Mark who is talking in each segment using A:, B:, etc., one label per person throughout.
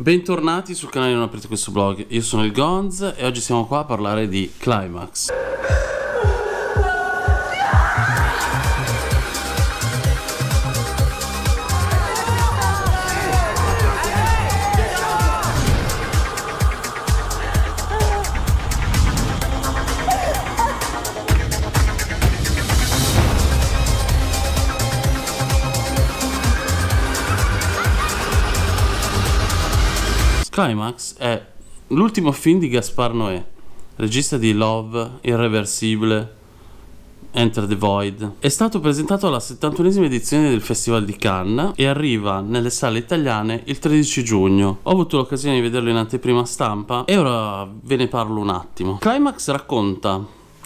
A: Bentornati sul canale Non aprite questo blog, io sono il Gonz e oggi siamo qua a parlare di Climax. Climax è l'ultimo film di Gaspar Noé, regista di Love, Irreversibile, Enter the Void. È stato presentato alla 71esima edizione del Festival di Cannes e arriva nelle sale italiane il 13 giugno. Ho avuto l'occasione di vederlo in anteprima stampa e ora ve ne parlo un attimo. Climax racconta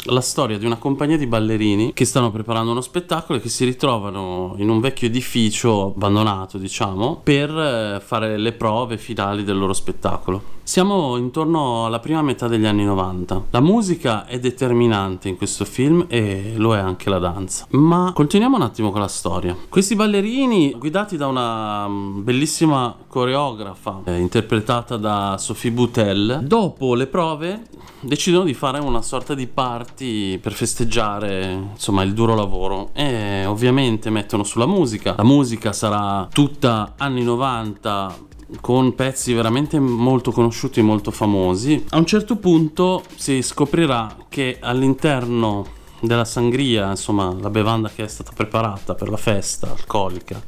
A: la storia di una compagnia di ballerini che stanno preparando uno spettacolo e che si ritrovano in un vecchio edificio abbandonato, diciamo, per eh, fare le prove finali del loro spettacolo. Siamo intorno alla prima metà degli anni 90. La musica è determinante in questo film e lo è anche la danza. Ma continuiamo un attimo con la storia. Questi ballerini, guidati da una mm, bellissima coreografa eh, interpretata da Sophie Boutel, dopo le prove decidono di fare una sorta di party per festeggiare insomma il duro lavoro e ovviamente mettono sulla musica. La musica sarà tutta anni 90 con pezzi veramente molto conosciuti e molto famosi. A un certo punto si scoprirà che all'interno della sangria, insomma la bevanda che è stata preparata per la festa alcolica,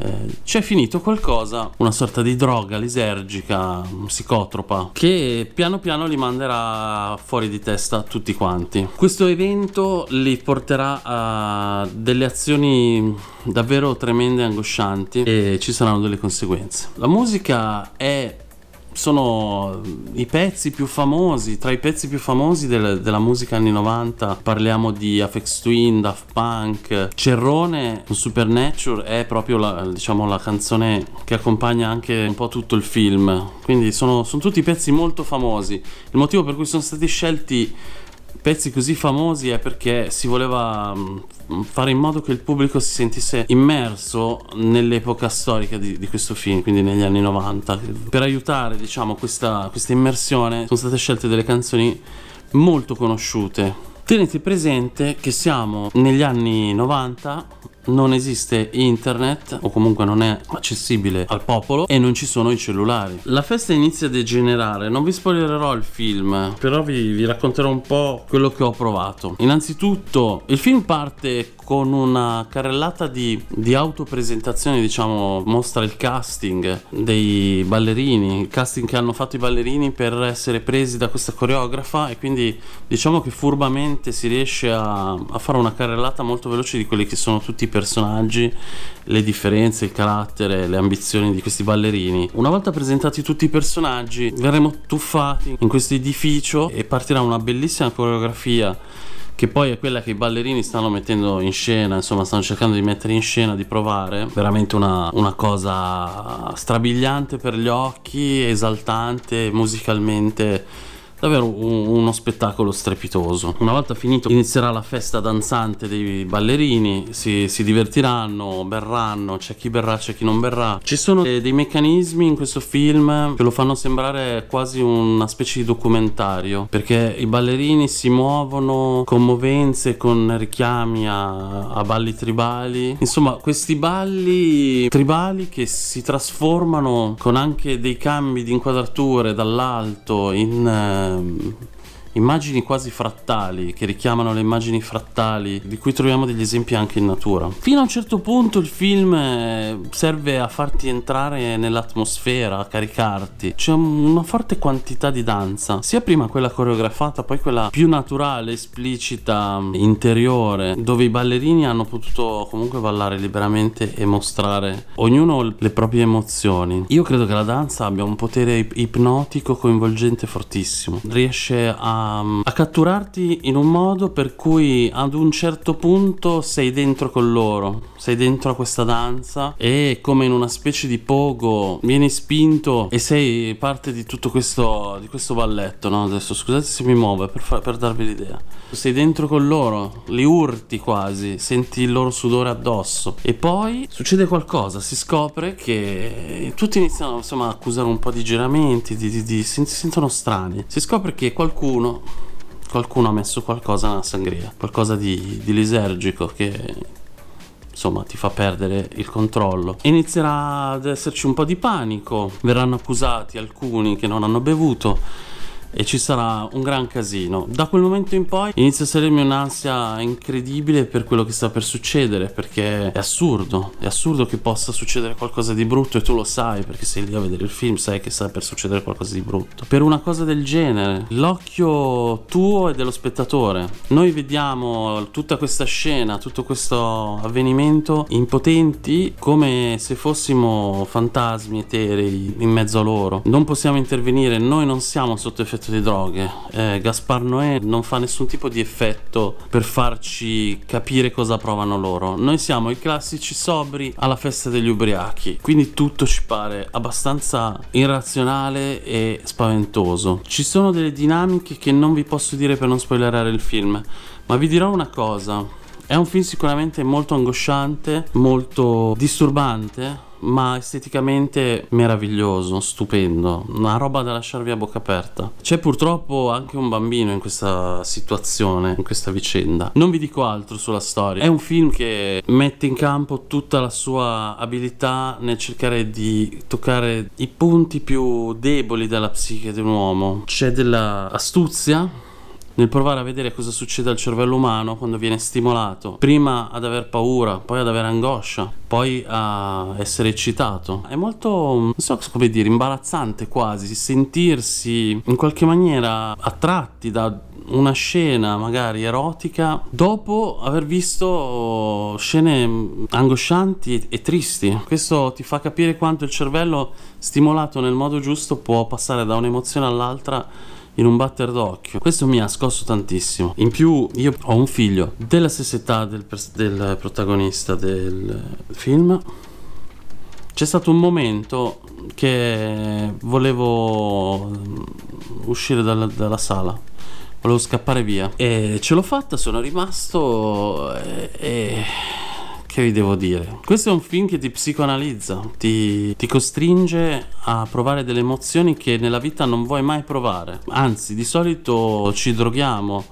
A: eh, c'è finito qualcosa, una sorta di droga lisergica, mm, psicotropa, che piano piano li manderà fuori di testa tutti quanti. Questo evento li porterà a delle azioni davvero tremende e angoscianti e ci saranno delle conseguenze. La musica è sono i pezzi più famosi, tra i pezzi più famosi del, della musica anni 90 parliamo di Afex Twin, Daft Punk, Cerrone con Supernature è proprio la, diciamo, la canzone che accompagna anche un po' tutto il film, quindi sono, sono tutti pezzi molto famosi, il motivo per cui sono stati scelti pezzi così famosi è perché si voleva mm, fare in modo che il pubblico si sentisse immerso nell'epoca storica di, di questo film, quindi negli anni 90. Per aiutare diciamo, questa, questa immersione sono state scelte delle canzoni molto conosciute. Tenete presente che siamo negli anni 90 non esiste internet o comunque non è accessibile al popolo e non ci sono i cellulari. La festa inizia a degenerare, non vi spoilerò il film, però vi, vi racconterò un po' quello che ho provato. Innanzitutto il film parte con una carrellata di, di autopresentazione, diciamo, mostra il casting dei ballerini, il casting che hanno fatto i ballerini per essere presi da questa coreografa e quindi diciamo che furbamente si riesce a, a fare una carrellata molto veloce di quelli che sono tutti i personaggi personaggi, le differenze, il carattere, le ambizioni di questi ballerini. Una volta presentati tutti i personaggi, verremo tuffati in questo edificio e partirà una bellissima coreografia che poi è quella che i ballerini stanno mettendo in scena, insomma stanno cercando di mettere in scena, di provare, veramente una, una cosa strabiliante per gli occhi, esaltante musicalmente davvero un, uno spettacolo strepitoso. Una volta finito inizierà la festa danzante dei ballerini, si, si divertiranno, berranno, c'è chi berrà, c'è chi non berrà. Ci sono dei, eh, dei meccanismi in questo film che lo fanno sembrare quasi una specie di documentario, perché i ballerini si muovono con movenze, con richiami a, a balli tribali. Insomma, questi balli tribali che si trasformano con anche dei cambi di inquadrature dall'alto in eh, Um, immagini quasi frattali che richiamano le immagini frattali di cui troviamo degli esempi anche in natura. Fino a un certo punto il film eh, serve a farti entrare nell'atmosfera, a caricarti. C'è una forte quantità di danza, sia prima quella coreografata, poi quella più naturale, esplicita, interiore, dove i ballerini hanno potuto comunque ballare liberamente e mostrare ognuno le proprie emozioni. Io credo che la danza abbia un potere ipnotico coinvolgente fortissimo. Riesce a Um, a, catturarti in un modo per cui ad un certo punto sei dentro con loro, sei dentro a questa danza e come in una specie di pogo vieni spinto e sei parte di tutto questo, di questo balletto, no? Adesso scusate se mi muovo, eh, per, fa- per darvi l'idea. Sei dentro con loro, li urti quasi, senti il loro sudore addosso e poi succede qualcosa, si scopre che tutti iniziano insomma a accusare un po' di giramenti, di, di, di si sentono strani. Si scopre che qualcuno qualcuno, ha messo qualcosa nella sangria, qualcosa di, di lisergico che insomma ti fa perdere il controllo. Inizierà ad esserci un po' di panico, verranno accusati alcuni che non hanno bevuto e ci sarà un gran casino. Da quel momento in poi inizia a salirmi un'ansia incredibile per quello che sta per succedere, perché è assurdo, è assurdo che possa succedere qualcosa di brutto e tu lo sai, perché sei lì a vedere il film, sai che sta per succedere qualcosa di brutto. Per una cosa del genere, l'occhio tuo e dello spettatore. Noi vediamo tutta questa scena, tutto questo avvenimento impotenti come se fossimo fantasmi eterei in mezzo a loro. Non possiamo intervenire, noi non siamo sotto effetto l'effetto delle droghe. Eh, Gaspar Noé non fa nessun tipo di effetto per farci capire cosa provano loro. Noi siamo i classici sobri alla festa degli ubriachi, quindi tutto ci pare abbastanza irrazionale e spaventoso. Ci sono delle dinamiche che non vi posso dire per non spoilerare il film, ma vi dirò una cosa. È un film sicuramente molto angosciante, molto disturbante, ma esteticamente meraviglioso, stupendo, una roba da lasciarvi a bocca aperta. C'è purtroppo anche un bambino in questa situazione, in questa vicenda. Non vi dico altro sulla storia. È un film che mette in campo tutta la sua abilità nel cercare di toccare i punti più deboli della psiche di un uomo. C'è della astuzia nel provare a vedere cosa succede al cervello umano quando viene stimolato, prima ad aver paura, poi ad avere angoscia, poi a essere eccitato. È molto, non so come dire, imbarazzante quasi sentirsi in qualche maniera attratti da una scena magari erotica dopo aver visto scene angoscianti e tristi. Questo ti fa capire quanto il cervello stimolato nel modo giusto può passare da un'emozione all'altra in un batter d'occhio. Questo mi ha scosso tantissimo. In più io ho un figlio della stessa età del, del protagonista del film. C'è stato un momento che volevo mm, uscire dalla, dalla sala volevo scappare via e ce l'ho fatta sono rimasto eh, e, e che vi devo dire? Questo è un film che ti psicoanalizza, ti, ti costringe a provare delle emozioni che nella vita non vuoi mai provare. Anzi, di solito ci droghiamo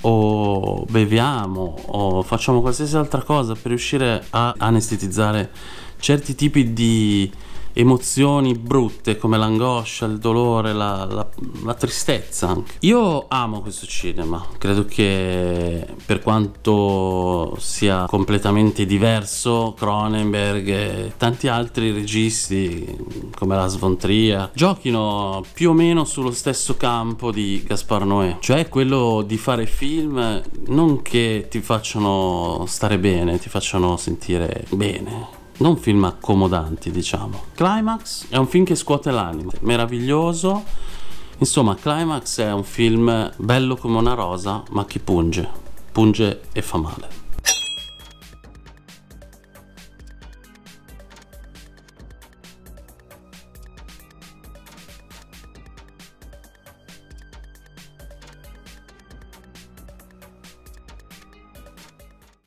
A: o beviamo o facciamo qualsiasi altra cosa per riuscire a anestetizzare certi tipi di emozioni brutte come l'angoscia, il dolore, la, la, la, tristezza anche. Io amo questo cinema, credo che per quanto sia completamente diverso, Cronenberg e tanti altri registi come la Svontria giochino più o meno sullo stesso campo di Gaspar Noé, cioè quello di fare film non che ti facciano stare bene, ti facciano sentire bene non film accomodanti, diciamo. Climax è un film che scuote l'anima, meraviglioso. Insomma, Climax è un film bello come una rosa, ma che punge, punge e fa male.